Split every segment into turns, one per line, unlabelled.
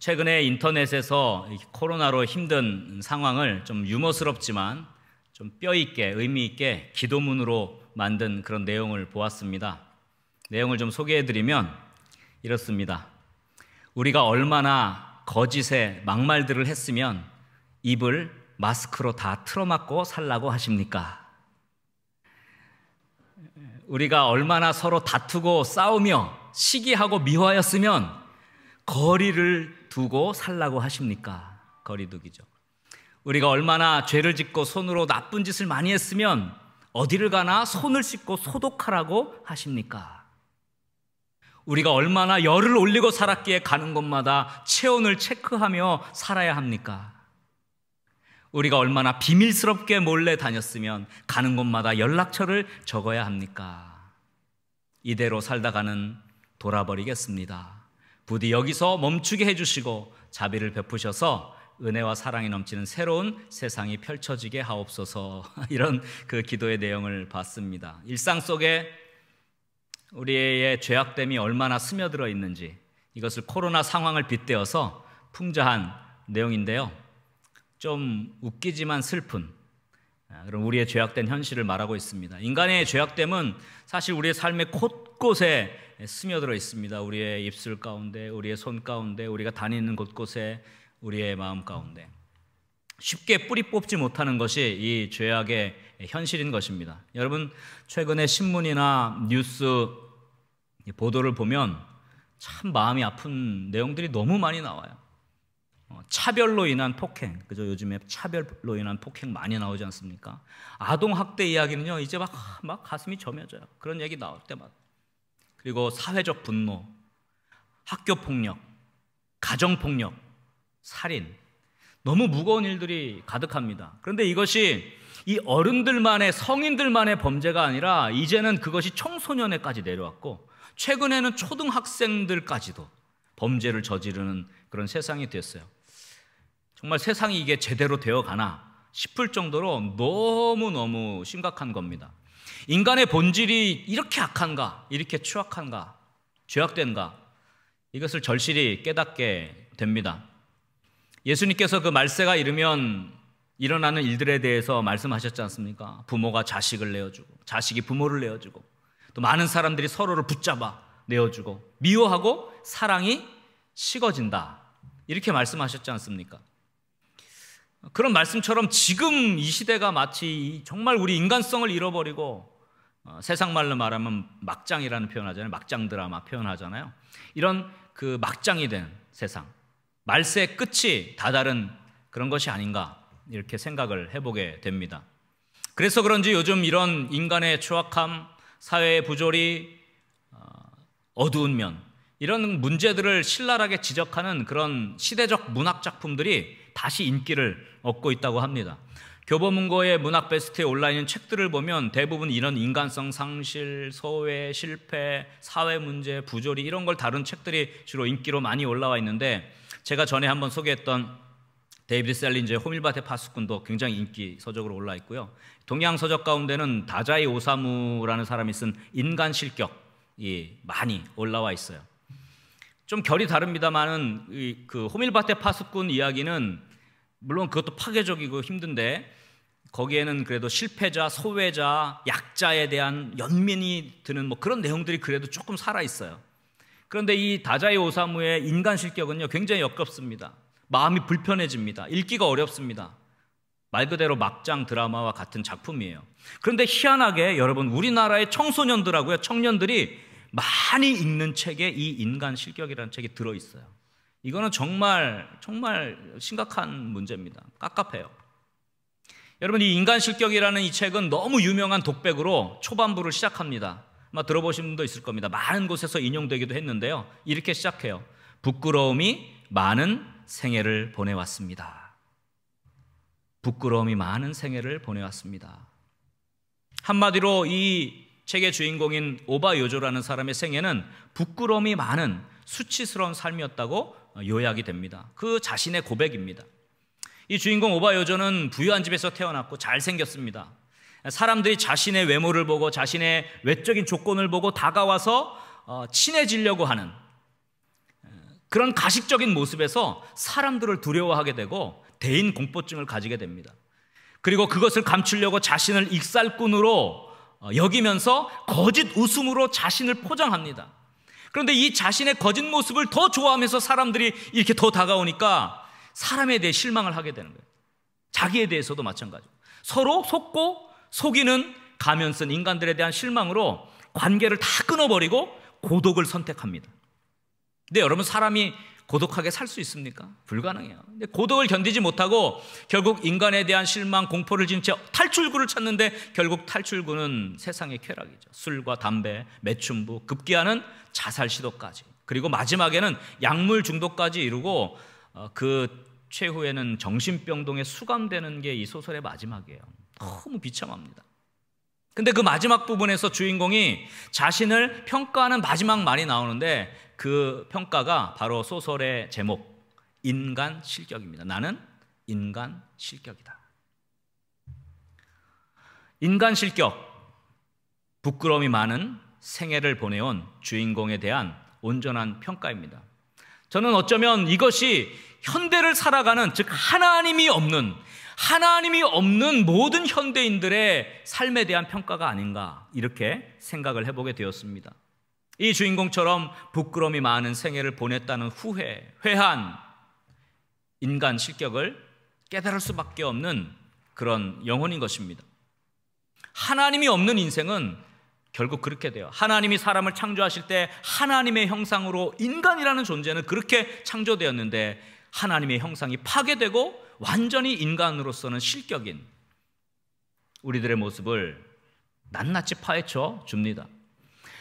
최근에 인터넷에서 코로나로 힘든 상황을 좀 유머스럽지만 좀 뼈있게 의미있게 기도문으로 만든 그런 내용을 보았습니다. 내용을 좀 소개해드리면 이렇습니다. 우리가 얼마나 거짓의 막말들을 했으면 입을 마스크로 다 틀어막고 살라고 하십니까? 우리가 얼마나 서로 다투고 싸우며 시기하고 미워하였으면 거리를 두고 살라고 하십니까? 거리두기죠. 우리가 얼마나 죄를 짓고 손으로 나쁜 짓을 많이 했으면 어디를 가나 손을 씻고 소독하라고 하십니까? 우리가 얼마나 열을 올리고 살았기에 가는 곳마다 체온을 체크하며 살아야 합니까? 우리가 얼마나 비밀스럽게 몰래 다녔으면 가는 곳마다 연락처를 적어야 합니까? 이대로 살다가는 돌아버리겠습니다. 부디 여기서 멈추게 해주시고 자비를 베푸셔서 은혜와 사랑이 넘치는 새로운 세상이 펼쳐지게 하옵소서 이런 그 기도의 내용을 봤습니다. 일상 속에 우리의 죄악됨이 얼마나 스며들어 있는지 이것을 코로나 상황을 빗대어서 풍자한 내용인데요. 좀 웃기지만 슬픈 아, 그런 우리의 죄악된 현실을 말하고 있습니다. 인간의 죄악됨은 사실 우리의 삶의 곳곳에 예, 스며들어 있습니다. 우리의 입술 가운데, 우리의 손 가운데, 우리가 다니는 곳곳에, 우리의 마음 가운데. 쉽게 뿌리 뽑지 못하는 것이 이 죄악의 현실인 것입니다. 여러분, 최근에 신문이나 뉴스 보도를 보면 참 마음이 아픈 내용들이 너무 많이 나와요. 어, 차별로 인한 폭행, 그죠? 요즘에 차별로 인한 폭행 많이 나오지 않습니까? 아동 학대 이야기는요, 이제 막, 막 가슴이 저며져요. 그런 얘기 나올 때마다. 그리고 사회적 분노, 학교 폭력, 가정 폭력, 살인 너무 무거운 일들이 가득합니다. 그런데 이것이 이 어른들만의 성인들만의 범죄가 아니라 이제는 그것이 청소년에까지 내려왔고 최근에는 초등학생들까지도 범죄를 저지르는 그런 세상이 됐어요. 정말 세상이 이게 제대로 되어 가나 싶을 정도로 너무너무 심각한 겁니다. 인간의 본질이 이렇게 악한가, 이렇게 추악한가, 죄악된가, 이것을 절실히 깨닫게 됩니다. 예수님께서 그 말세가 이르면 일어나는 일들에 대해서 말씀하셨지 않습니까? 부모가 자식을 내어주고, 자식이 부모를 내어주고, 또 많은 사람들이 서로를 붙잡아 내어주고, 미워하고 사랑이 식어진다. 이렇게 말씀하셨지 않습니까? 그런 말씀처럼 지금 이 시대가 마치 정말 우리 인간성을 잃어버리고 어, 세상 말로 말하면 막장이라는 표현하잖아요. 막장 드라마 표현하잖아요. 이런 그 막장이 된 세상, 말세 끝이 다다른 그런 것이 아닌가 이렇게 생각을 해보게 됩니다. 그래서 그런지 요즘 이런 인간의 추악함, 사회의 부조리, 어, 어두운 면 이런 문제들을 신랄하게 지적하는 그런 시대적 문학 작품들이 다시 인기를 얻고 있다고 합니다. 교보문고의 문학 베스트에 올라 있는 책들을 보면 대부분 이런 인간성 상실, 소외, 실패, 사회 문제, 부조리 이런 걸 다룬 책들이 주로 인기로 많이 올라와 있는데 제가 전에 한번 소개했던 데이비드 셀린저의 호밀밭의 파수꾼도 굉장히 인기 서적으로 올라 있고요. 동양 서적 가운데는 다자이 오사무라는 사람이 쓴 인간 실격이 많이 올라와 있어요. 좀 결이 다릅니다만은 그 호밀밭의 파수꾼 이야기는 물론 그것도 파괴적이고 힘든데 거기에는 그래도 실패자, 소외자, 약자에 대한 연민이 드는 뭐 그런 내용들이 그래도 조금 살아 있어요. 그런데 이 다자이 오사무의 인간 실격은요 굉장히 역겹습니다. 마음이 불편해집니다. 읽기가 어렵습니다. 말 그대로 막장 드라마와 같은 작품이에요. 그런데 희한하게 여러분 우리나라의 청소년들하고요 청년들이 많이 읽는 책에 이 인간 실격이라는 책이 들어 있어요. 이거는 정말 정말 심각한 문제입니다. 깝깝해요. 여러분 이 인간 실격이라는 이 책은 너무 유명한 독백으로 초반부를 시작합니다. 아마 들어보신 분도 있을 겁니다. 많은 곳에서 인용되기도 했는데요. 이렇게 시작해요. 부끄러움이 많은 생애를 보내왔습니다. 부끄러움이 많은 생애를 보내왔습니다. 한마디로 이 책의 주인공인 오바 요조라는 사람의 생애는 부끄러움이 많은 수치스러운 삶이었다고 요약이 됩니다. 그 자신의 고백입니다. 이 주인공 오바여조는 부유한 집에서 태어났고 잘생겼습니다. 사람들이 자신의 외모를 보고 자신의 외적인 조건을 보고 다가와서 어, 친해지려고 하는 어, 그런 가식적인 모습에서 사람들을 두려워하게 되고 대인 공포증을 가지게 됩니다. 그리고 그것을 감추려고 자신을 익살꾼으로 어, 여기면서 거짓 웃음으로 자신을 포장합니다. 그런데 이 자신의 거짓 모습을 더 좋아하면서 사람들이 이렇게 더 다가오니까 사람에 대해 실망을 하게 되는 거예요. 자기에 대해서도 마찬가지. 서로 속고 속이는 가면 쓴 인간들에 대한 실망으로 관계를 다 끊어버리고 고독을 선택합니다. 근데 여러분 사람이 고독하게 살 수 있습니까? 불가능해요. 근데 고독을 견디지 못하고 결국 인간에 대한 실망, 공포를 지채 탈출구를 찾는데 결국 탈출구는 세상의 쾌락이죠. 술과 담배, 매춘부, 급기야는 자살 시도까지. 그리고 마지막에는 약물 중독까지 이루고 어, 그 최후에는 정신병동에 수감되는 게 이 소설의 마지막이에요. 너무 비참합니다. 근데 그 마지막 부분에서 주인공이 자신을 평가하는 마지막 말이 나오는데 그 평가가 바로 소설의 제목, 인간 실격입니다. 나는 인간 실격이다. 인간 실격, 부끄러움이 많은 생애를 보내온 주인공에 대한 온전한 평가입니다. 저는 어쩌면 이것이 현대를 살아가는 즉 하나님이 없는 하나님이 없는 모든 현대인들의 삶에 대한 평가가 아닌가 이렇게 생각을 해보게 되었습니다. 이 주인공처럼 부끄러움이 많은 생애를 보냈다는 후회, 회한 인간 실격을 깨달을 수밖에 없는 그런 영혼인 것입니다. 하나님이 없는 인생은 결국 그렇게 돼요. 하나님이 사람을 창조하실 때 하나님의 형상으로 인간이라는 존재는 그렇게 창조되었는데 하나님의 형상이 파괴되고 완전히 인간으로서는 실격인 우리들의 모습을 낱낱이 파헤쳐 줍니다.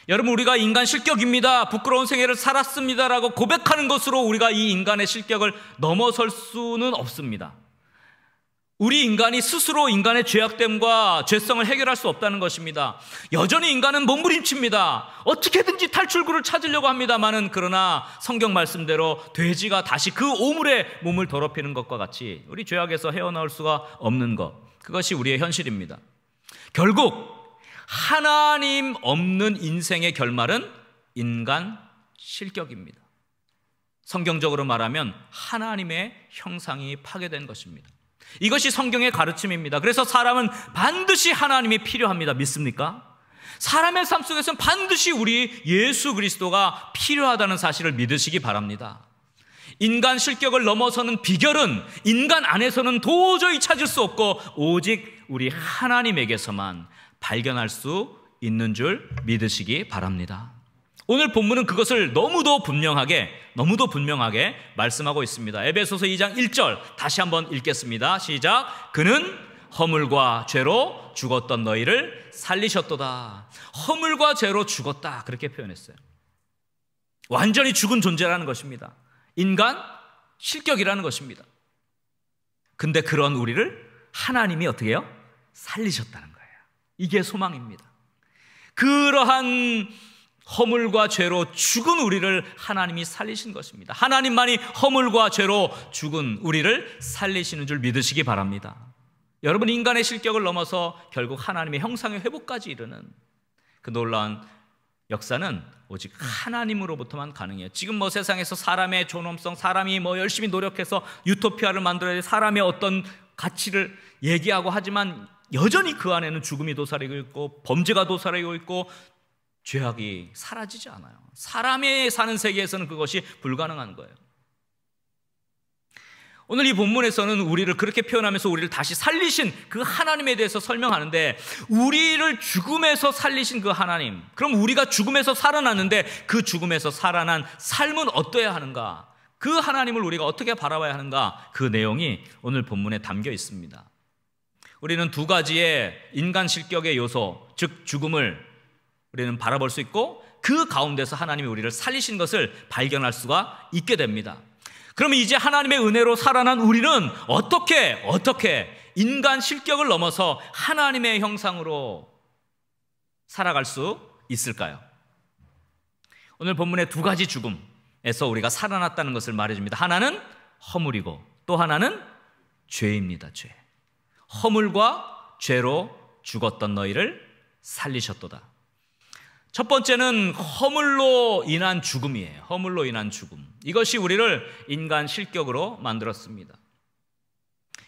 여러분 우리가 인간 실격입니다. 부끄러운 생애를 살았습니다라고 고백하는 것으로 우리가 이 인간의 실격을 넘어설 수는 없습니다. 우리 인간이 스스로 인간의 죄악됨과 죄성을 해결할 수 없다는 것입니다. 여전히 인간은 몸부림칩니다. 어떻게든지 탈출구를 찾으려고 합니다만은 그러나 성경 말씀대로 돼지가 다시 그 오물에 몸을 더럽히는 것과 같이 우리 죄악에서 헤어나올 수가 없는 것. 그것이 우리의 현실입니다. 결국 하나님 없는 인생의 결말은 인간 실격입니다. 성경적으로 말하면 하나님의 형상이 파괴된 것입니다. 이것이 성경의 가르침입니다. 그래서 사람은 반드시 하나님이 필요합니다. 믿습니까? 사람의 삶 속에서는 반드시 우리 예수 그리스도가 필요하다는 사실을 믿으시기 바랍니다. 인간 실격을 넘어서는 비결은 인간 안에서는 도저히 찾을 수 없고 오직 우리 하나님에게서만 발견할 수 있는 줄 믿으시기 바랍니다. 오늘 본문은 그것을 너무도 분명하게 너무도 분명하게 말씀하고 있습니다. 에베소서 2장 1절 다시 한번 읽겠습니다. 시작. 그는 허물과 죄로 죽었던 너희를 살리셨도다. 허물과 죄로 죽었다. 그렇게 표현했어요. 완전히 죽은 존재라는 것입니다. 인간 실격이라는 것입니다. 근데 그런 우리를 하나님이 어떻게 해요? 살리셨다는 거예요. 이게 소망입니다. 그러한 허물과 죄로 죽은 우리를 하나님이 살리신 것입니다. 하나님만이 허물과 죄로 죽은 우리를 살리시는 줄 믿으시기 바랍니다. 여러분, 인간의 실격을 넘어서 결국 하나님의 형상의 회복까지 이르는 그 놀라운 역사는 오직 하나님으로부터만 가능해요. 지금 뭐 세상에서 사람의 존엄성, 사람이 뭐 열심히 노력해서 유토피아를 만들어야 돼, 사람의 어떤 가치를 얘기하고 하지만 여전히 그 안에는 죽음이 도사리고 있고 범죄가 도사리고 있고 죄악이 사라지지 않아요. 사람의 사는 세계에서는 그것이 불가능한 거예요. 오늘 이 본문에서는 우리를 그렇게 표현하면서 우리를 다시 살리신 그 하나님에 대해서 설명하는데 우리를 죽음에서 살리신 그 하나님. 그럼 우리가 죽음에서 살아났는데 그 죽음에서 살아난 삶은 어떠해야 하는가? 그 하나님을 우리가 어떻게 바라봐야 하는가? 그 내용이 오늘 본문에 담겨 있습니다. 우리는 두 가지의 인간 실격의 요소, 즉 죽음을 우리는 바라볼 수 있고 그 가운데서 하나님이 우리를 살리신 것을 발견할 수가 있게 됩니다. 그러면 이제 하나님의 은혜로 살아난 우리는 어떻게 어떻게 인간 실격을 넘어서 하나님의 형상으로 살아갈 수 있을까요? 오늘 본문의 두 가지 죽음에서 우리가 살아났다는 것을 말해줍니다. 하나는 허물이고 또 하나는 죄입니다. 죄. 허물과 죄로 죽었던 너희를 살리셨도다. 첫 번째는 허물로 인한 죽음이에요. 허물로 인한 죽음. 이것이 우리를 인간 실격으로 만들었습니다.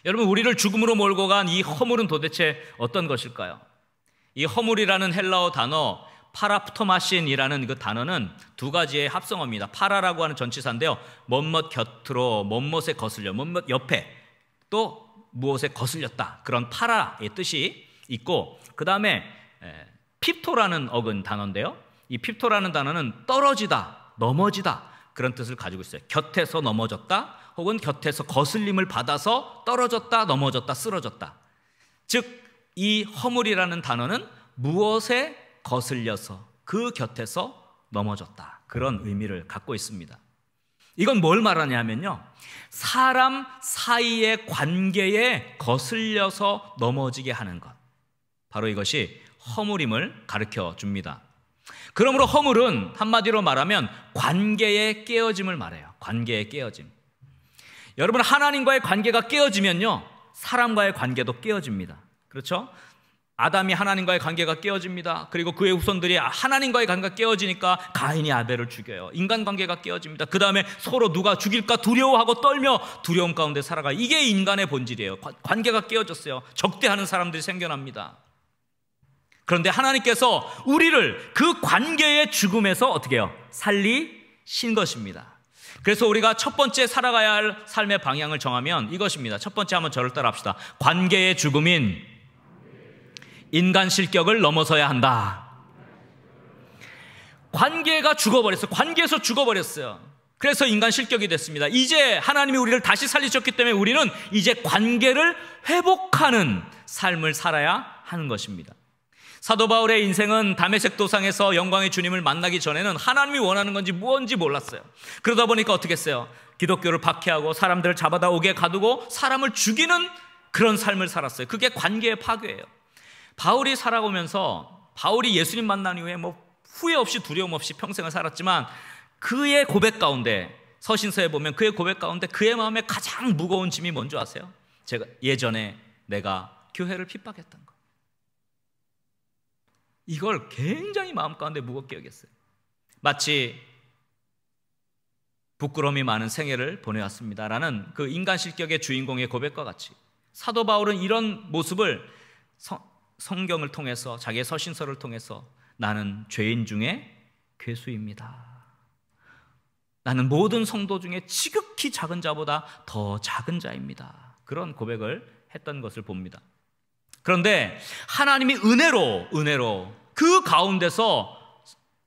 여러분, 우리를 죽음으로 몰고 간 이 허물은 도대체 어떤 것일까요? 이 허물이라는 헬라어 단어, 파라프토마신이라는 그 단어는 두 가지의 합성어입니다. 파라라고 하는 전치사인데요. 멋멋 곁으로, 멋멋에 거슬려, 멋멋 옆에, 또 무엇에 거슬렸다. 그런 파라의 뜻이 있고, 그 다음에 핍토라는 어근 단어인데요. 이 핍토라는 단어는 떨어지다, 넘어지다 그런 뜻을 가지고 있어요. 곁에서 넘어졌다, 혹은 곁에서 거슬림을 받아서 떨어졌다, 넘어졌다, 쓰러졌다. 즉, 이 허물이라는 단어는 무엇에 거슬려서 그 곁에서 넘어졌다. 그런 의미를 갖고 있습니다. 이건 뭘 말하냐면요. 사람 사이의 관계에 거슬려서 넘어지게 하는 것. 바로 이것이 허물임을 가르쳐 줍니다. 그러므로 허물은 한마디로 말하면 관계의 깨어짐을 말해요. 관계의 깨어짐. 여러분, 하나님과의 관계가 깨어지면요. 사람과의 관계도 깨어집니다. 그렇죠? 아담이 하나님과의 관계가 깨어집니다. 그리고 그의 후손들이 하나님과의 관계가 깨어지니까 가인이 아벨을 죽여요. 인간관계가 깨어집니다. 그 다음에 서로 누가 죽일까 두려워하고 떨며 두려움 가운데 살아가. 이게 인간의 본질이에요. 관계가 깨어졌어요. 적대하는 사람들이 생겨납니다. 그런데 하나님께서 우리를 그 관계의 죽음에서 어떻게 해요? 살리신 것입니다. 그래서 우리가 첫 번째 살아가야 할 삶의 방향을 정하면 이것입니다. 첫 번째 한번 저를 따라 합시다. 관계의 죽음인 인간 실격을 넘어서야 한다. 관계가 죽어버렸어요. 관계에서 죽어버렸어요. 그래서 인간 실격이 됐습니다. 이제 하나님이 우리를 다시 살리셨기 때문에 우리는 이제 관계를 회복하는 삶을 살아야 하는 것입니다. 사도 바울의 인생은 담메색 도상에서 영광의 주님을 만나기 전에는 하나님이 원하는 건지 무언지 몰랐어요. 그러다 보니까 어떻게 했어요? 기독교를 박해하고 사람들을 잡아다 오게 가두고 사람을 죽이는 그런 삶을 살았어요. 그게 관계의 파괴예요. 바울이 살아오면서 바울이 예수님 만난 이후에 뭐 후회 없이 두려움 없이 평생을 살았지만 그의 고백 가운데 서신서에 보면 그의 고백 가운데 그의 마음에 가장 무거운 짐이 뭔지 아세요? 제가 예전에 내가 교회를 핍박했던 거. 이걸 굉장히 마음 가운데 무겁게 여겼어요. 마치 부끄러움이 많은 생애를 보내왔습니다라는 그 인간 실격의 주인공의 고백과 같이 사도 바울은 이런 모습을 성경을 통해서 자기의 서신서를 통해서 나는 죄인 중에 괴수입니다. 나는 모든 성도 중에 지극히 작은 자보다 더 작은 자입니다. 그런 고백을 했던 것을 봅니다. 그런데 하나님이 은혜로, 은혜로 그 가운데서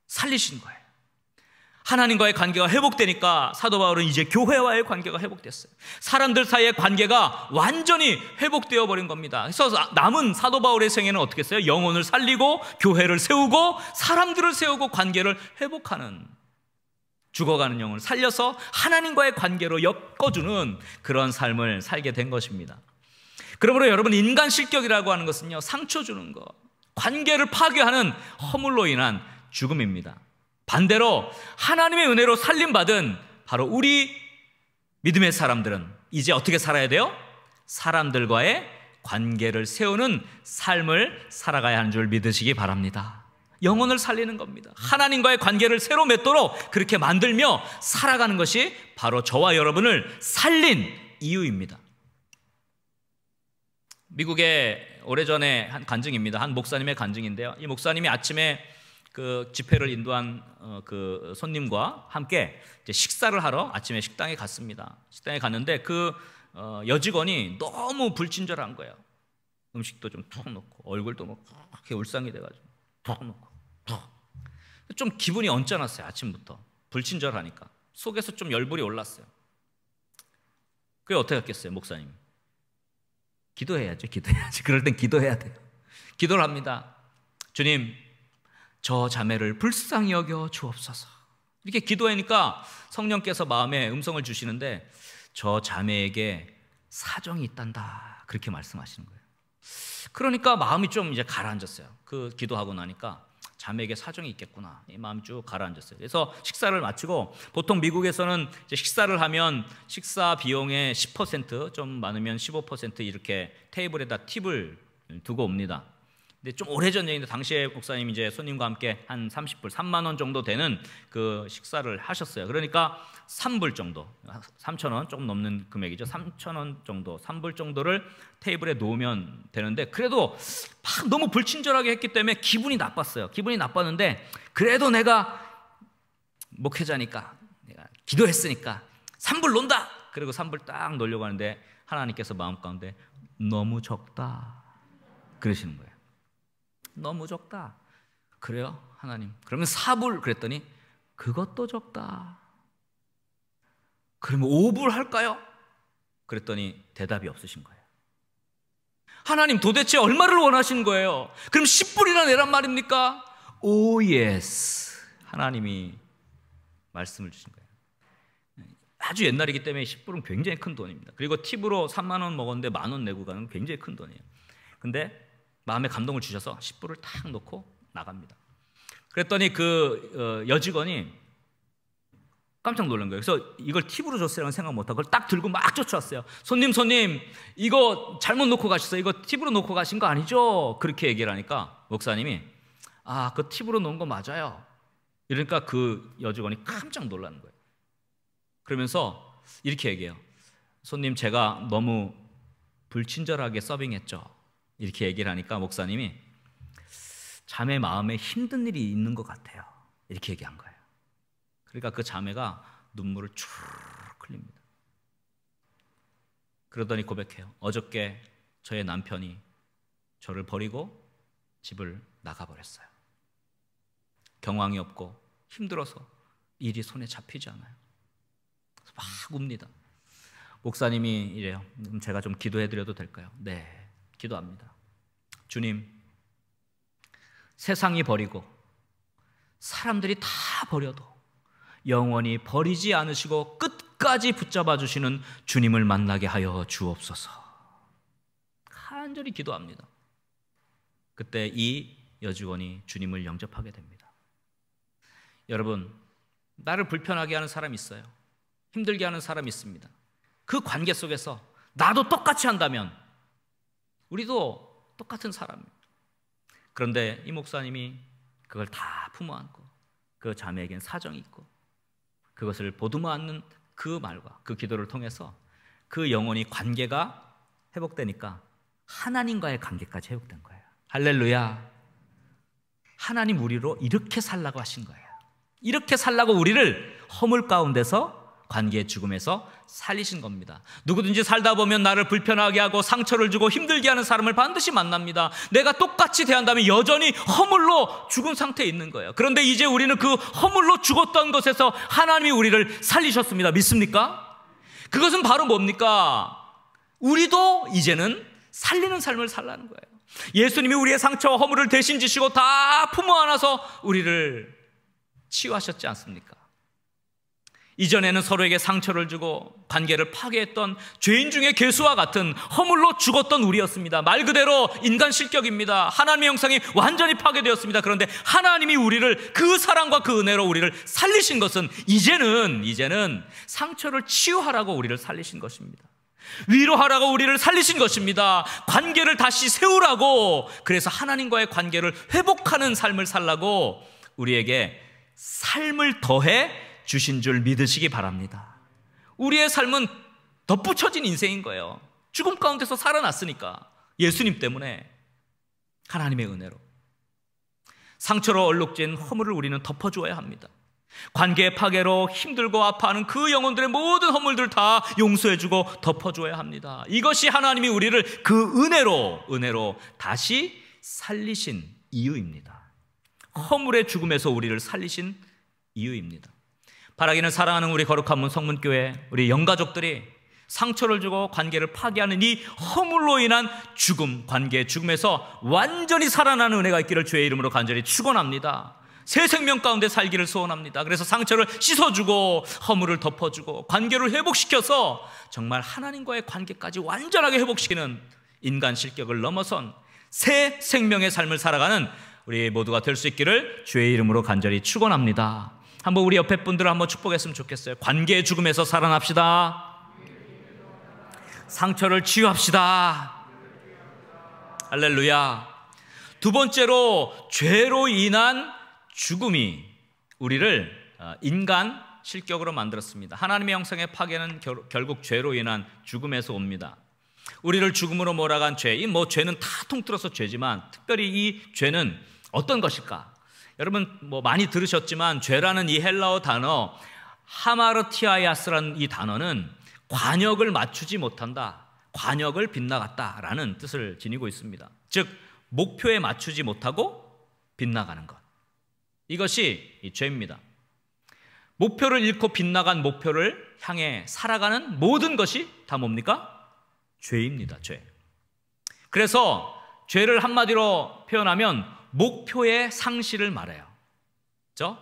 살리신 거예요. 하나님과의 관계가 회복되니까 사도 바울은 이제 교회와의 관계가 회복됐어요. 사람들 사이의 관계가 완전히 회복되어 버린 겁니다. 그래서 남은 사도 바울의 생애는 어떻게 했어요? 영혼을 살리고 교회를 세우고 사람들을 세우고 관계를 회복하는 죽어가는 영혼을 살려서 하나님과의 관계로 엮어주는 그런 삶을 살게 된 것입니다. 그러므로 여러분 인간 실격이라고 하는 것은요 상처 주는 것, 관계를 파괴하는 허물로 인한 죽음입니다. 반대로 하나님의 은혜로 살림받은 바로 우리 믿음의 사람들은 이제 어떻게 살아야 돼요? 사람들과의 관계를 세우는 삶을 살아가야 하는 줄 믿으시기 바랍니다. 영혼을 살리는 겁니다. 하나님과의 관계를 새로 맺도록 그렇게 만들며 살아가는 것이 바로 저와 여러분을 살린 이유입니다. 미국의 오래전에 한 간증입니다. 한 목사님의 간증인데요. 이 목사님이 아침에 그 집회를 인도한 어, 그 손님과 함께 식사를 하러 아침에 식당에 갔습니다. 식당에 갔는데 그 어, 여직원이 너무 불친절한 거예요. 음식도 좀 툭 놓고 얼굴도 뭐 울상이 돼가지고 툭 놓고 툭. 좀 기분이 언짢았어요 아침부터 불친절하니까 속에서 좀 열불이 올랐어요. 그게 어떻게 했겠어요 목사님? 기도해야죠. 기도해야지. 그럴 땐 기도해야 돼요. 기도를 합니다. 주님, 저 자매를 불쌍히 여겨 주옵소서. 이렇게 기도하니까 성령께서 마음에 음성을 주시는데 저 자매에게 사정이 있단다. 그렇게 말씀하시는 거예요. 그러니까 마음이 좀 이제 가라앉았어요. 그 기도하고 나니까 자매에게 사정이 있겠구나. 이마음쭉 가라앉았어요. 그래서 식사를 마치고 보통 미국에서는 식사를 하면 식사 비용의 10%좀 많으면 15% 이렇게 테이블에다 팁을 두고 옵니다. 근데 네, 좀 오래전 얘기인데 당시에 목사님 이제 손님과 함께 한 30불, 3만 원 정도 되는 그 식사를 하셨어요. 그러니까 3불 정도, 3천 원 조금 넘는 금액이죠. 3천 원 정도, 3불 정도를 테이블에 놓으면 되는데 그래도 막 너무 불친절하게 했기 때문에 기분이 나빴어요. 기분이 나빴는데 그래도 내가 목회자니까 내가 기도했으니까 3불 논다. 그리고 3불 딱놓으려고 하는데 하나님께서 마음 가운데 너무 적다 그러시는 거예요. 너무 적다. 그래요, 하나님. 그러면 사불 그랬더니 그것도 적다. 그러면 오불 할까요? 그랬더니 대답이 없으신 거예요. 하나님 도대체 얼마를 원하신 거예요? 그럼 10불이나 내란 말입니까? 오 예스. 하나님이 말씀을 주신 거예요. 아주 옛날이기 때문에 10불은 굉장히 큰 돈입니다. 그리고 팁으로 3만 원 먹었는데 만 원 내고 가는 굉장히 큰 돈이에요. 근데 마음에 감동을 주셔서 10불을 탁 넣고 나갑니다. 그랬더니 그 어, 여직원이 깜짝 놀란 거예요. 그래서 이걸 팁으로 줬으라는 생각 못하고 그걸 딱 들고 막 쫓아왔어요. 손님, 손님, 이거 잘못 놓고 가셨어요. 이거 팁으로 놓고 가신 거 아니죠? 그렇게 얘기를 하니까 목사님이 아, 그 팁으로 놓은 거 맞아요. 이러니까 그 여직원이 깜짝 놀라는 거예요. 그러면서 이렇게 얘기해요. 손님, 제가 너무 불친절하게 서빙했죠. 이렇게 얘기를 하니까 목사님이 자매 마음에 힘든 일이 있는 것 같아요. 이렇게 얘기한 거예요. 그러니까 그 자매가 눈물을 쭉 흘립니다. 그러더니 고백해요. 어저께 저의 남편이 저를 버리고 집을 나가버렸어요. 경황이 없고 힘들어서 일이 손에 잡히지 않아요. 막 웁니다. 목사님이 이래요. 제가 좀 기도해드려도 될까요? 네. 기도합니다. 주님, 세상이 버리고 사람들이 다 버려도 영원히 버리지 않으시고 끝까지 붙잡아 주시는 주님을 만나게 하여 주옵소서. 간절히 기도합니다. 그때 이 여직원이 주님을 영접하게 됩니다. 여러분, 나를 불편하게 하는 사람 있어요. 힘들게 하는 사람 있습니다. 그 관계 속에서 나도 똑같이 한다면 우리도 똑같은 사람입니다. 그런데 이 목사님이 그걸 다 품어 안고 그 자매에겐 사정이 있고 그것을 보듬어 안는 그 말과 그 기도를 통해서 그 영혼이 관계가 회복되니까 하나님과의 관계까지 회복된 거예요. 할렐루야. 하나님 우리로 이렇게 살라고 하신 거예요. 이렇게 살라고 우리를 허물 가운데서 관계의 죽음에서 살리신 겁니다. 누구든지 살다 보면 나를 불편하게 하고 상처를 주고 힘들게 하는 사람을 반드시 만납니다. 내가 똑같이 대한다면 여전히 허물로 죽은 상태에 있는 거예요. 그런데 이제 우리는 그 허물로 죽었던 것에서 하나님이 우리를 살리셨습니다. 믿습니까? 그것은 바로 뭡니까? 우리도 이제는 살리는 삶을 살라는 거예요. 예수님이 우리의 상처와 허물을 대신 지시고 다 품어 안아서 우리를 치유하셨지 않습니까? 이전에는 서로에게 상처를 주고 관계를 파괴했던 죄인 중에 개수와 같은 허물로 죽었던 우리였습니다. 말 그대로 인간 실격입니다. 하나님의 형상이 완전히 파괴되었습니다. 그런데 하나님이 우리를 그 사랑과 그 은혜로 우리를 살리신 것은 이제는 이제는 상처를 치유하라고 우리를 살리신 것입니다. 위로하라고 우리를 살리신 것입니다. 관계를 다시 세우라고 그래서 하나님과의 관계를 회복하는 삶을 살라고 우리에게 삶을 더해 주신 줄 믿으시기 바랍니다. 우리의 삶은 덧붙여진 인생인 거예요. 죽음 가운데서 살아났으니까 예수님 때문에 하나님의 은혜로 상처로 얼룩진 허물을 우리는 덮어주어야 합니다. 관계 파괴로 힘들고 아파하는 그 영혼들의 모든 허물들 다 용서해주고 덮어주어야 합니다. 이것이 하나님이 우리를 그 은혜로 은혜로 다시 살리신 이유입니다. 허물의 죽음에서 우리를 살리신 이유입니다. 바라기는 사랑하는 우리 거룩한 문 성문교회 우리 영가족들이 상처를 주고 관계를 파괴하는 이 허물로 인한 죽음, 관계의 죽음에서 완전히 살아나는 은혜가 있기를 주의 이름으로 간절히 축원합니다. 새 생명 가운데 살기를 소원합니다. 그래서 상처를 씻어주고 허물을 덮어주고 관계를 회복시켜서 정말 하나님과의 관계까지 완전하게 회복시키는 인간 실격을 넘어선 새 생명의 삶을 살아가는 우리 모두가 될 수 있기를 주의 이름으로 간절히 축원합니다. 한번 우리 옆에 분들 한번 축복했으면 좋겠어요. 관계의 죽음에서 살아납시다. 상처를 치유합시다. 할렐루야. 두 번째로 죄로 인한 죽음이 우리를 어, 인간 실격으로 만들었습니다. 하나님의 형상의 파괴는 결, 결국 죄로 인한 죽음에서 옵니다. 우리를 죽음으로 몰아간 죄, 이뭐 죄는 다 통틀어서 죄지만 특별히 이 죄는 어떤 것일까? 여러분 뭐 많이 들으셨지만 죄라는 이 헬라어 단어 하마르티아야스라는 이 단어는 관역을 맞추지 못한다. 관역을 빗나갔다라는 뜻을 지니고 있습니다. 즉 목표에 맞추지 못하고 빗나가는 것. 이것이 죄입니다. 목표를 잃고 빗나간 목표를 향해 살아가는 모든 것이 다 뭡니까? 죄입니다. 죄. 그래서 죄를 한마디로 표현하면 목표의 상실을 말해요. 그죠?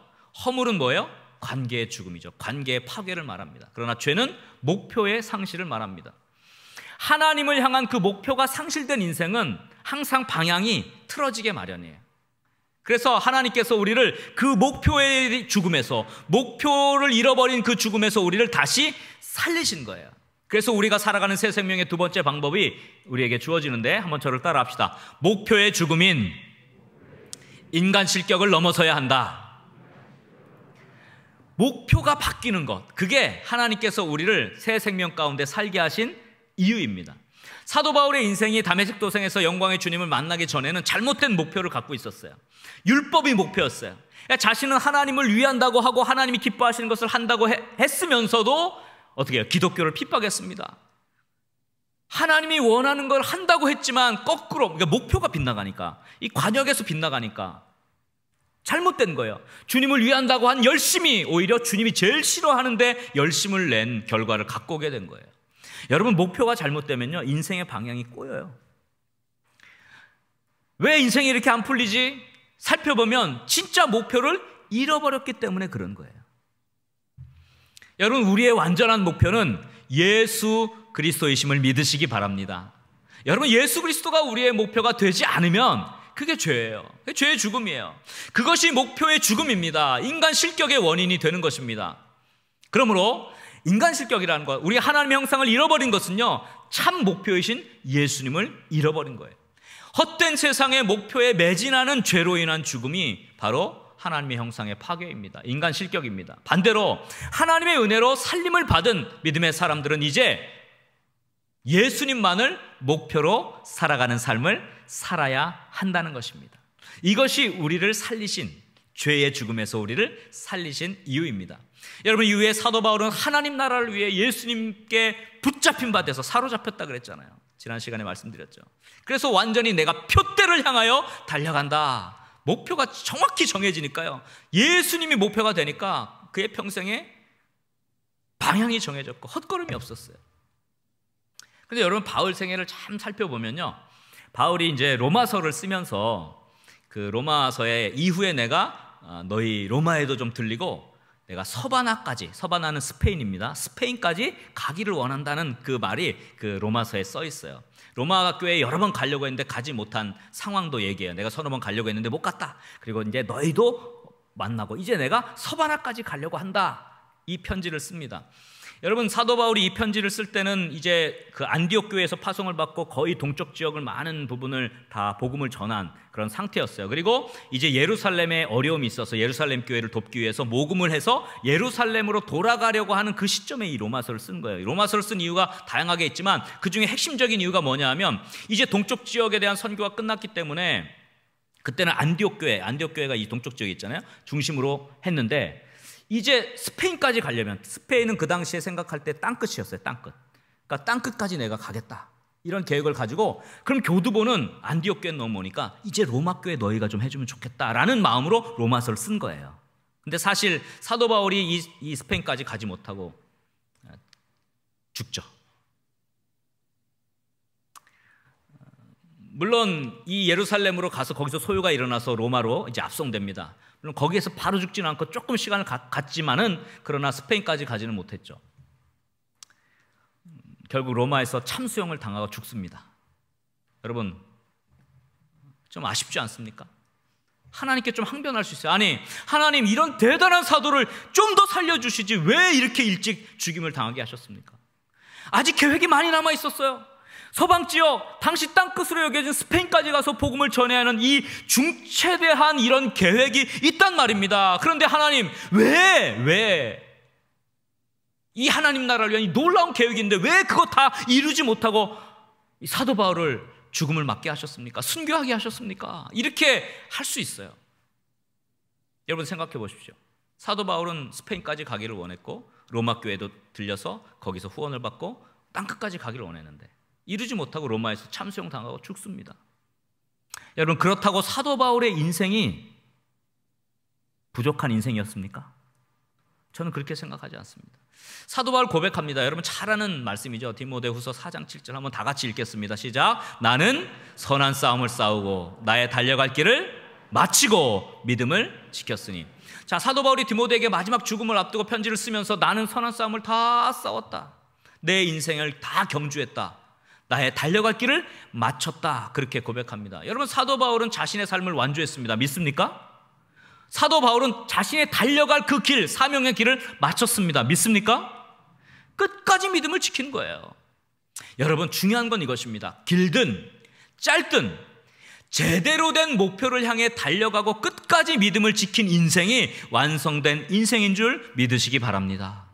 허물은 뭐예요? 관계의 죽음이죠. 관계의 파괴를 말합니다. 그러나 죄는 목표의 상실을 말합니다. 하나님을 향한 그 목표가 상실된 인생은 항상 방향이 틀어지게 마련이에요. 그래서 하나님께서 우리를 그 목표의 죽음에서, 목표를 잃어버린 그 죽음에서 우리를 다시 살리신 거예요. 그래서 우리가 살아가는 새 생명의 두 번째 방법이 우리에게 주어지는데 한번 저를 따라 합시다. 목표의 죽음인 인간 실격을 넘어서야 한다. 목표가 바뀌는 것. 그게 하나님께서 우리를 새 생명 가운데 살게 하신 이유입니다. 사도 바울의 인생이 담에색 도생에서 영광의 주님을 만나기 전에는 잘못된 목표를 갖고 있었어요. 율법이 목표였어요. 그러니까 자신은 하나님을 위한다고 하고 하나님이 기뻐하시는 것을 한다고 했으면서도 어떻게 해요? 기독교를 핍박했습니다. 하나님이 원하는 걸 한다고 했지만 거꾸로 그러니까 목표가 빗나가니까 이 관역에서 빗나가니까 잘못된 거예요. 주님을 위한다고 한열심히 오히려 주님이 제일 싫어하는데 열심을 낸 결과를 갖고 오게 된 거예요. 여러분 목표가 잘못되면요 인생의 방향이 꼬여요. 왜 인생이 이렇게 안 풀리지? 살펴보면 진짜 목표를 잃어버렸기 때문에 그런 거예요. 여러분 우리의 완전한 목표는 예수 그리스도이심을 믿으시기 바랍니다. 여러분 예수 그리스도가 우리의 목표가 되지 않으면 그게 죄예요. 그게 죄의 죽음이에요. 그것이 목표의 죽음입니다. 인간 실격의 원인이 되는 것입니다. 그러므로 인간 실격이라는 것, 우리 하나님의 형상을 잃어버린 것은요, 참 목표이신 예수님을 잃어버린 거예요. 헛된 세상의 목표에 매진하는 죄로 인한 죽음이 바로 하나님의 형상의 파괴입니다. 인간 실격입니다. 반대로 하나님의 은혜로 살림을 받은 믿음의 사람들은 이제 예수님만을 목표로 살아가는 삶을 살아야 한다는 것입니다. 이것이 우리를 살리신 죄의 죽음에서 우리를 살리신 이유입니다. 여러분 이후에 사도 바울은 하나님 나라를 위해 예수님께 붙잡힌 바 돼서 사로잡혔다 그랬잖아요. 지난 시간에 말씀드렸죠. 그래서 완전히 내가 표대를 향하여 달려간다. 목표가 정확히 정해지니까요. 예수님이 목표가 되니까 그의 평생에 방향이 정해졌고 헛걸음이 없었어요. 근데 여러분 바울 생애를 참 살펴보면요. 바울이 이제 로마서를 쓰면서 그 로마서의 이후에 내가 어, 너희 로마에도 좀 들리고 내가 서바나까지 서바나는 스페인입니다. 스페인까지 가기를 원한다는 그 말이 그 로마서에 써 있어요. 로마 교회에 여러 번 가려고 했는데 가지 못한 상황도 얘기해요. 내가 서너 번 가려고 했는데 못 갔다. 그리고 이제 너희도 만나고 이제 내가 서바나까지 가려고 한다. 이 편지를 씁니다. 여러분 사도 바울이 이 편지를 쓸 때는 이제 그 안디옥 교회에서 파송을 받고 거의 동쪽 지역을 많은 부분을 다 복음을 전한 그런 상태였어요. 그리고 이제 예루살렘에 어려움이 있어서 예루살렘 교회를 돕기 위해서 모금을 해서 예루살렘으로 돌아가려고 하는 그 시점에 이 로마서를 쓴 거예요. 로마서를 쓴 이유가 다양하게 있지만 그 중에 핵심적인 이유가 뭐냐하면 이제 동쪽 지역에 대한 선교가 끝났기 때문에 그때는 안디옥 교회, 안디옥 교회가 이 동쪽 지역에 있잖아요. 중심으로 했는데 이제 스페인까지 가려면 스페인은 그 당시에 생각할 때 땅끝이었어요. 땅끝. 그러니까 땅끝까지 내가 가겠다. 이런 계획을 가지고 그럼 교두보는 안디옥교에 넘어오니까 이제 로마 교회 너희가 좀 해주면 좋겠다라는 마음으로 로마서를 쓴 거예요. 근데 사실 사도 바울이 이, 이 스페인까지 가지 못하고 아, 죽죠. 물론 이 예루살렘으로 가서 거기서 소유가 일어나서 로마로 이제 압송됩니다. 물론 거기에서 바로 죽지는 않고 조금 시간을 가, 갔지만은 그러나 스페인까지 가지는 못했죠. 음, 결국 로마에서 참수형을 당하고 죽습니다. 여러분 좀 아쉽지 않습니까? 하나님께 좀 항변할 수 있어요. 아니 하나님 이런 대단한 사도를 좀 더 살려주시지 왜 이렇게 일찍 죽임을 당하게 하셨습니까? 아직 계획이 많이 남아 있었어요. 서방 지역 당시 땅끝으로 여겨진 스페인까지 가서 복음을 전해야 하는 이 중체대한 이런 계획이 있단 말입니다. 그런데 하나님 왜왜이 하나님 나라를 위한 이 놀라운 계획인데 왜 그거 다 이루지 못하고 사도 바울을 죽음을 맞게 하셨습니까? 순교하게 하셨습니까? 이렇게 할 수 있어요. 여러분 생각해 보십시오. 사도 바울은 스페인까지 가기를 원했고 로마 교회도 들려서 거기서 후원을 받고 땅끝까지 가기를 원했는데 이루지 못하고 로마에서 참수형당하고 죽습니다. 여러분 그렇다고 사도 바울의 인생이 부족한 인생이었습니까? 저는 그렇게 생각하지 않습니다. 사도 바울 고백합니다. 여러분 잘 아는 말씀이죠. 디모데후서 4장 7절 한번 다 같이 읽겠습니다. 시작. 나는 선한 싸움을 싸우고 나의 달려갈 길을 마치고 믿음을 지켰으니. 자, 사도 바울이 디모데에게 마지막 죽음을 앞두고 편지를 쓰면서 나는 선한 싸움을 다 싸웠다. 내 인생을 다 경주했다. 나의 달려갈 길을 마쳤다. 그렇게 고백합니다. 여러분, 사도 바울은 자신의 삶을 완주했습니다. 믿습니까? 사도 바울은 자신의 달려갈 그 길, 사명의 길을 마쳤습니다. 믿습니까? 끝까지 믿음을 지킨 거예요. 여러분, 중요한 건 이것입니다. 길든 짧든 제대로 된 목표를 향해 달려가고 끝까지 믿음을 지킨 인생이 완성된 인생인 줄 믿으시기 바랍니다.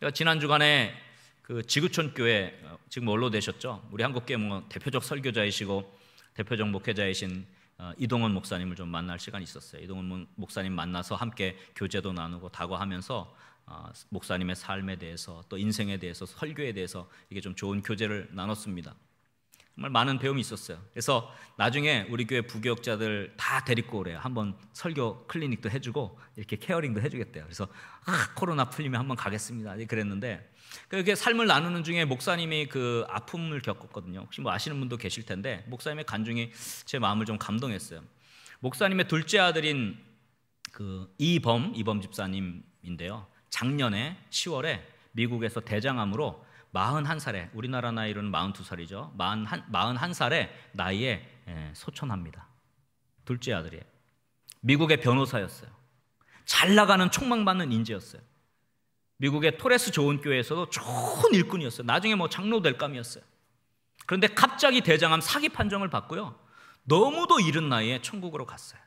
제가 지난 주간에 그 지구촌 교회 지금 원로 되셨죠? 우리 한국계뭐 대표적 설교자이시고 대표적 목회자이신 어, 이동원 목사님을 좀 만날 시간이 있었어요. 이동원 목사님 만나서 함께 교제도 나누고 다과하면서 어, 목사님의 삶에 대해서 또 인생에 대해서 설교에 대해서 이게 좀 좋은 교제를 나눴습니다. 정말 많은 배움이 있었어요. 그래서 나중에 우리 교회 부교역자들 다 데리고 오래요. 한번 설교 클리닉도 해주고 이렇게 케어링도 해주겠대요. 그래서 아, 코로나 풀리면 한번 가겠습니다. 그랬는데 그게 삶을 나누는 중에 목사님이 그 아픔을 겪었거든요. 혹시 뭐 아시는 분도 계실 텐데 목사님의 간증이 제 마음을 좀 감동했어요. 목사님의 둘째 아들인 그 이범 이범 집사님인데요. 작년에 10월에 미국에서 대장암으로 41살에 우리나라 나이로는 42살이죠. 41, 4 1살에 나이에 예, 소천합니다. 둘째 아들이에요. 미국의 변호사였어요. 잘 나가는 촉망받는 인재였어요. 미국의 토레스 좋은 교회에서도 좋은 일꾼이었어요. 나중에 뭐 장로 될감이었어요. 그런데 갑자기 대장암 사기 판정을 받고요. 너무도 이른 나이에 천국으로 갔어요.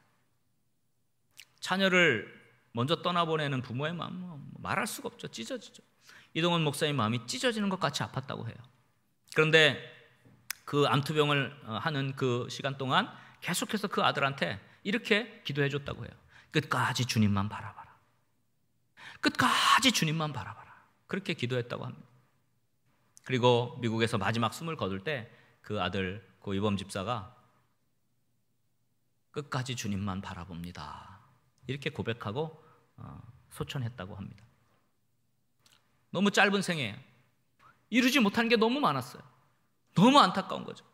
자녀를 먼저 떠나보내는 부모의 마음 뭐 말할 수가 없죠. 찢어지죠. 이동원 목사의 마음이 찢어지는 것 같이 아팠다고 해요. 그런데 그 암투병을 어, 하는 그 시간 동안 계속해서 그 아들한테 이렇게 기도해 줬다고 해요. 끝까지 주님만 바라봐라. 끝까지 주님만 바라봐라. 그렇게 기도했다고 합니다. 그리고 미국에서 마지막 숨을 거둘 때 그 아들 고이범 그 집사가 끝까지 주님만 바라봅니다. 이렇게 고백하고 어, 소천했다고 합니다. 너무 짧은 생에 이루지 못한 게 너무 많았어요. 너무 안타까운 거죠.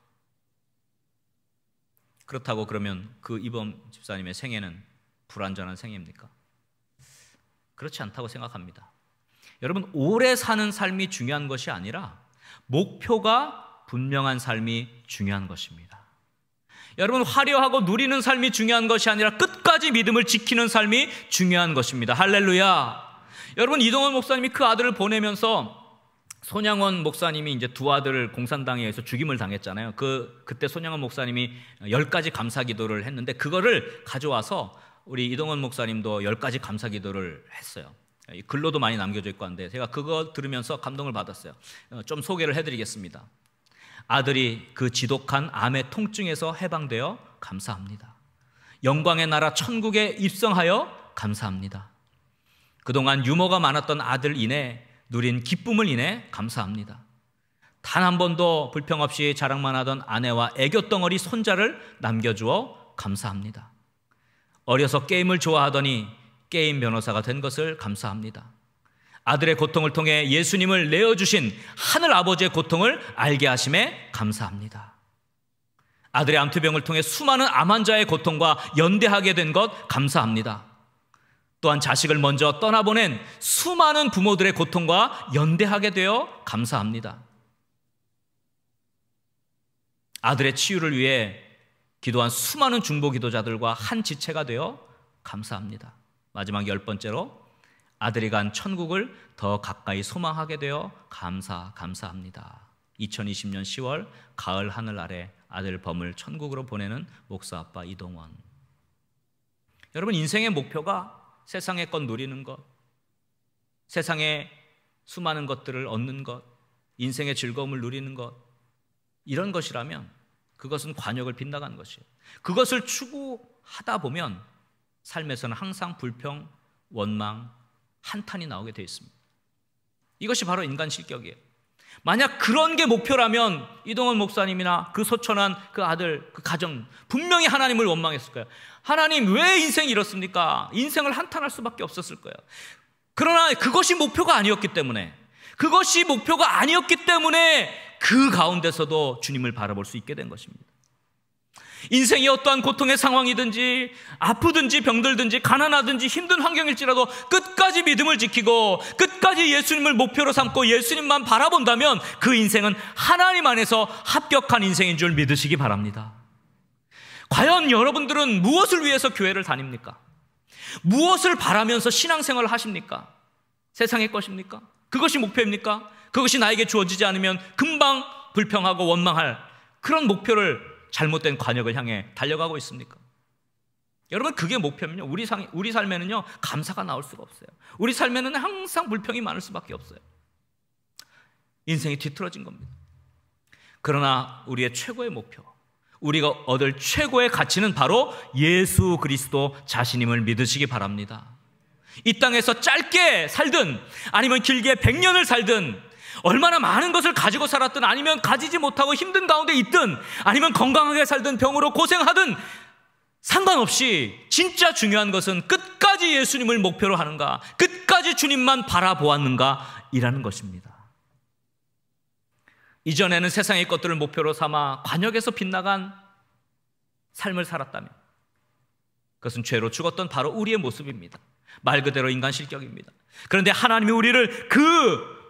그렇다고 그러면 그 이범 집사님의 생애는 불완전한 생애입니까? 그렇지 않다고 생각합니다. 여러분, 오래 사는 삶이 중요한 것이 아니라 목표가 분명한 삶이 중요한 것입니다. 여러분, 화려하고 누리는 삶이 중요한 것이 아니라 끝까지 믿음을 지키는 삶이 중요한 것입니다. 할렐루야. 여러분, 이동원 목사님이 그 아들을 보내면서 손양원 목사님이 이제 두 아들을 공산당에 의해서 죽임을 당했잖아요. 그, 그때 손양원 목사님이 열 가지 감사 기도를 했는데 그거를 가져와서 우리 이동원 목사님도 열 가지 감사 기도를 했어요. 글로도 많이 남겨져 있고 한데 제가 그거 들으면서 감동을 받았어요. 어, 좀 소개를 해드리겠습니다. 아들이 그 지독한 암의 통증에서 해방되어 감사합니다. 영광의 나라 천국에 입성하여 감사합니다. 그동안 유머가 많았던 아들 인해 누린 기쁨을 인해 감사합니다. 단 한 번도 불평 없이 자랑만 하던 아내와 애교 덩어리 손자를 남겨주어 감사합니다. 어려서 게임을 좋아하더니 게임 변호사가 된 것을 감사합니다. 아들의 고통을 통해 예수님을 내어주신 하늘 아버지의 고통을 알게 하심에 감사합니다. 아들의 암투병을 통해 수많은 암 환자의 고통과 연대하게 된 것 감사합니다. 또한 자식을 먼저 떠나보낸 수많은 부모들의 고통과 연대하게 되어 감사합니다. 아들의 치유를 위해 기도한 수많은 중보 기도자들과 한 지체가 되어 감사합니다. 마지막 열 번째로 아들이 간 천국을 더 가까이 소망하게 되어 감사 감사합니다. 2020년 10월 가을 하늘 아래 아들 범을 천국으로 보내는 목사 아빠 이동원. 여러분 인생의 목표가 세상의 것 누리는 것, 세상의 수많은 것들을 얻는 것, 인생의 즐거움을 누리는 것 이런 것이라면 그것은 관역을 빗나간 것이에요. 그것을 추구하다 보면 삶에서는 항상 불평, 원망, 한탄이 나오게 되어 있습니다. 이것이 바로 인간 실격이에요. 만약 그런 게 목표라면 이동원 목사님이나 그 소천한 그 아들, 그 가정 분명히 하나님을 원망했을 거예요. 하나님 왜 인생이 이렇습니까? 인생을 한탄할 수밖에 없었을 거예요. 그러나 그것이 목표가 아니었기 때문에 그것이 목표가 아니었기 때문에 그 가운데서도 주님을 바라볼 수 있게 된 것입니다. 인생이 어떠한 고통의 상황이든지 아프든지 병들든지 가난하든지 힘든 환경일지라도 끝까지 믿음을 지키고 끝까지 예수님을 목표로 삼고 예수님만 바라본다면 그 인생은 하나님 안에서 합격한 인생인 줄 믿으시기 바랍니다. 과연 여러분들은 무엇을 위해서 교회를 다닙니까? 무엇을 바라면서 신앙생활을 하십니까? 세상의 것입니까? 그것이 목표입니까? 그것이 나에게 주어지지 않으면 금방 불평하고 원망할 그런 목표를 잘못된 관역을 향해 달려가고 있습니까? 여러분 그게 목표면요. 우리 상 우리 삶에는요 감사가 나올 수가 없어요. 우리 삶에는 항상 불평이 많을 수밖에 없어요. 인생이 뒤틀어진 겁니다. 그러나 우리의 최고의 목표, 우리가 얻을 최고의 가치는 바로 예수 그리스도 자신임을 믿으시기 바랍니다. 이 땅에서 짧게 살든 아니면 길게 100년을 살든 얼마나 많은 것을 가지고 살았든 아니면 가지지 못하고 힘든 가운데 있든 아니면 건강하게 살든 병으로 고생하든 상관없이 진짜 중요한 것은 끝까지 예수님을 목표로 하는가, 끝까지 주님만 바라보았는가, 이라는 것입니다. 이전에는 세상의 것들을 목표로 삼아 관역에서 빗나간 삶을 살았다면 그것은 죄로 죽었던 바로 우리의 모습입니다. 말 그대로 인간 실격입니다. 그런데 하나님이 우리를 그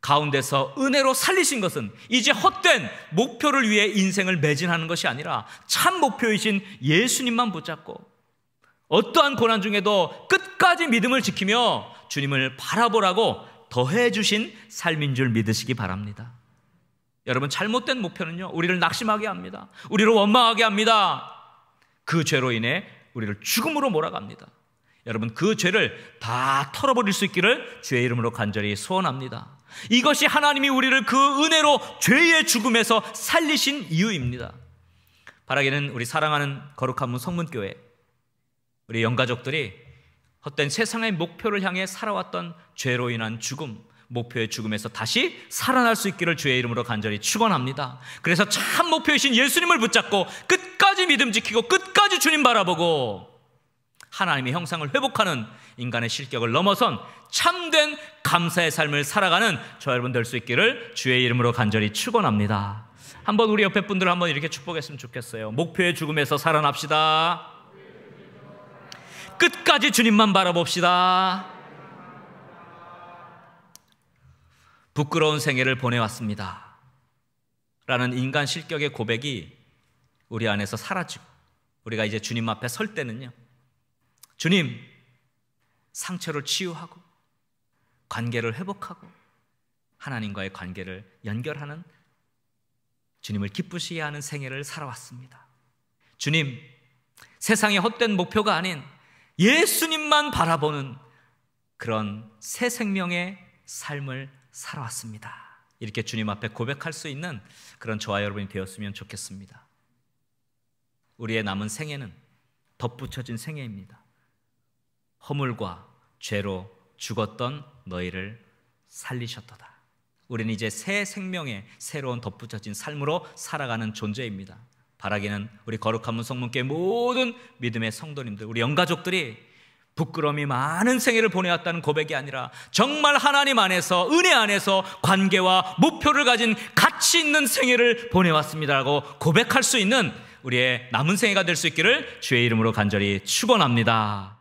가운데서 은혜로 살리신 것은 이제 헛된 목표를 위해 인생을 매진하는 것이 아니라 참 목표이신 예수님만 붙잡고 어떠한 고난 중에도 끝까지 믿음을 지키며 주님을 바라보라고 더해 주신 삶인 줄 믿으시기 바랍니다. 여러분 잘못된 목표는요. 우리를 낙심하게 합니다. 우리를 원망하게 합니다. 그 죄로 인해 우리를 죽음으로 몰아갑니다. 여러분 그 죄를 다 털어버릴 수 있기를 주의 이름으로 간절히 소원합니다. 이것이 하나님이 우리를 그 은혜로 죄의 죽음에서 살리신 이유입니다. 바라기는 우리 사랑하는 거룩한 문 성문교회 우리 영가족들이 헛된 세상의 목표를 향해 살아왔던 죄로 인한 죽음 목표의 죽음에서 다시 살아날 수 있기를 주의 이름으로 간절히 축원합니다. 그래서 참 목표이신 예수님을 붙잡고 끝까지 믿음 지키고 끝까지 주님 바라보고 하나님의 형상을 회복하는 인간의 실격을 넘어선 참된 감사의 삶을 살아가는 저 여러분 될 수 있기를 주의 이름으로 간절히 축원합니다. 한번 우리 옆에 분들 한번 이렇게 축복했으면 좋겠어요. 목표의 죽음에서 살아납시다. 끝까지 주님만 바라봅시다. 부끄러운 생애를 보내왔습니다. 라는 인간 실격의 고백이 우리 안에서 사라지고 우리가 이제 주님 앞에 설 때는요. 주님, 상처를 치유하고 관계를 회복하고 하나님과의 관계를 연결하는 주님을 기쁘시게 하는 생애를 살아왔습니다. 주님, 세상의 헛된 목표가 아닌 예수님만 바라보는 그런 새 생명의 삶을 살아왔습니다. 이렇게 주님 앞에 고백할 수 있는 그런 저와 여러분이 되었으면 좋겠습니다. 우리의 남은 생애는 덧붙여진 생애입니다. 허물과 죄로 죽었던 너희를 살리셨도다. 우리는 이제 새 생명의 새로운 덧붙여진 삶으로 살아가는 존재입니다. 바라기는 우리 거룩한 문 성문께 모든 믿음의 성도님들, 우리 영가족들이 부끄러움이 많은 생애를 보내왔다는 고백이 아니라 정말 하나님 안에서 은혜 안에서 관계와 목표를 가진 가치 있는 생애를 보내왔습니다라고 고백할 수 있는 우리의 남은 생애가 될 수 있기를 주의 이름으로 간절히 축원합니다.